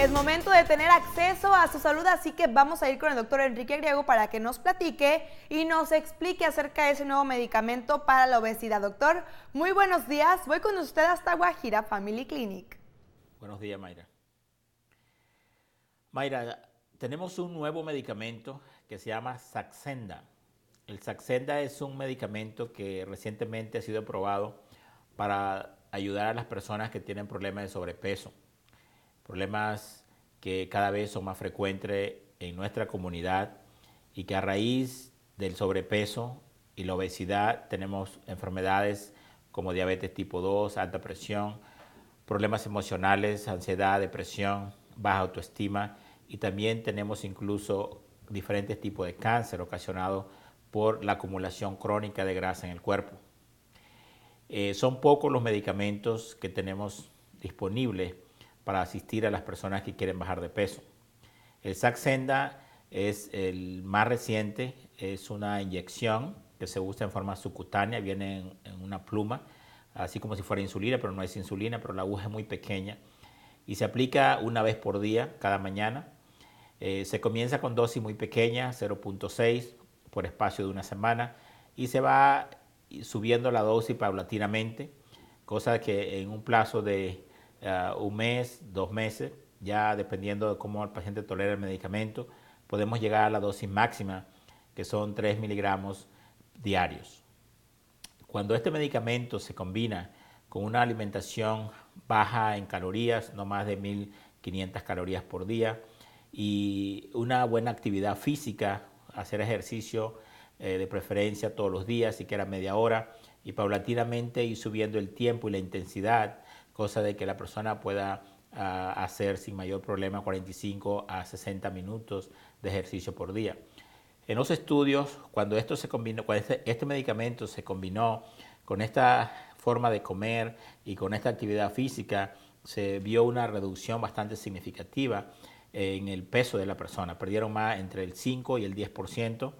Es momento de tener acceso a su salud, así que vamos a ir con el doctor Enrique Griego para que nos platique y nos explique acerca de ese nuevo medicamento para la obesidad. Doctor, muy buenos días. Voy con usted hasta Guajira Family Clinic. Buenos días, Mayra. Mayra, tenemos un nuevo medicamento que se llama Saxenda. El Saxenda es un medicamento que recientemente ha sido aprobado para ayudar a las personas que tienen problemas de sobrepeso problemas que cada vez son más frecuentes en nuestra comunidad y que a raíz del sobrepeso y la obesidad tenemos enfermedades como diabetes tipo 2, alta presión, problemas emocionales, ansiedad, depresión, baja autoestima y también tenemos incluso diferentes tipos de cáncer ocasionados por la acumulación crónica de grasa en el cuerpo. Eh, son pocos los medicamentos que tenemos disponibles para asistir a las personas que quieren bajar de peso. El SAC Senda es el más reciente, es una inyección que se usa en forma subcutánea, viene en, una pluma, así como si fuera insulina, pero no es insulina, pero la aguja es muy pequeña y se aplica una vez por día, cada mañana. Eh, se comienza con dosis muy pequeñas 0.6 por espacio de una semana, y se va subiendo la dosis paulatinamente, cosa que en un plazo de eh, un mes, dos meses, ya dependiendo de cómo el paciente tolera el medicamento, podemos llegar a la dosis máxima, que son 3 miligramos diarios. Cuando este medicamento se combina con una alimentación baja en calorías, no más de 1500 calorías por día, y una buena actividad física, hacer ejercicio eh, de preferencia todos los días, siquiera media hora, y paulatinamente ir subiendo el tiempo y la intensidad cosa de que la persona pueda ah, hacer sin mayor problema 45 a 60 minutos de ejercicio por día. En los estudios, cuando esto se combinó, este, este, medicamento se combinó con esta forma de comer y con esta actividad física, se vio una reducción bastante significativa en el peso de la persona. Perdieron más entre el 5 y el 10%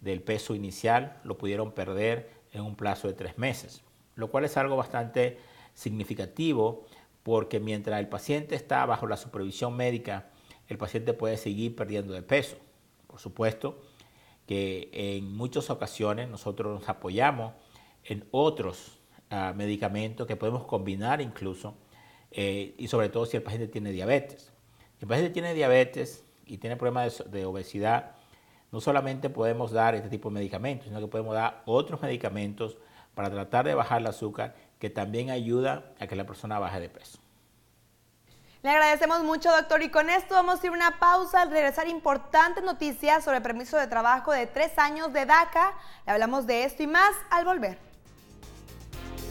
del peso inicial, lo pudieron perder en un plazo de tres meses, lo cual es algo bastante significativo porque mientras el paciente está bajo la supervisión médica, el paciente puede seguir perdiendo de peso. Por supuesto que en muchas ocasiones nosotros nos apoyamos en otros ah, medicamentos que podemos combinar incluso, eh, y sobre todo si el paciente tiene diabetes. Si el paciente tiene diabetes y tiene problemas de, de obesidad, no solamente podemos dar este tipo de medicamentos, sino que podemos dar otros medicamentos para tratar de bajar el azúcar que también ayuda a que la persona baje de peso. Le agradecemos mucho, doctor. Y con esto vamos a ir a una pausa. Al regresar, importantes noticias sobre el permiso de trabajo de tres años de DACA. Le hablamos de esto y más al volver.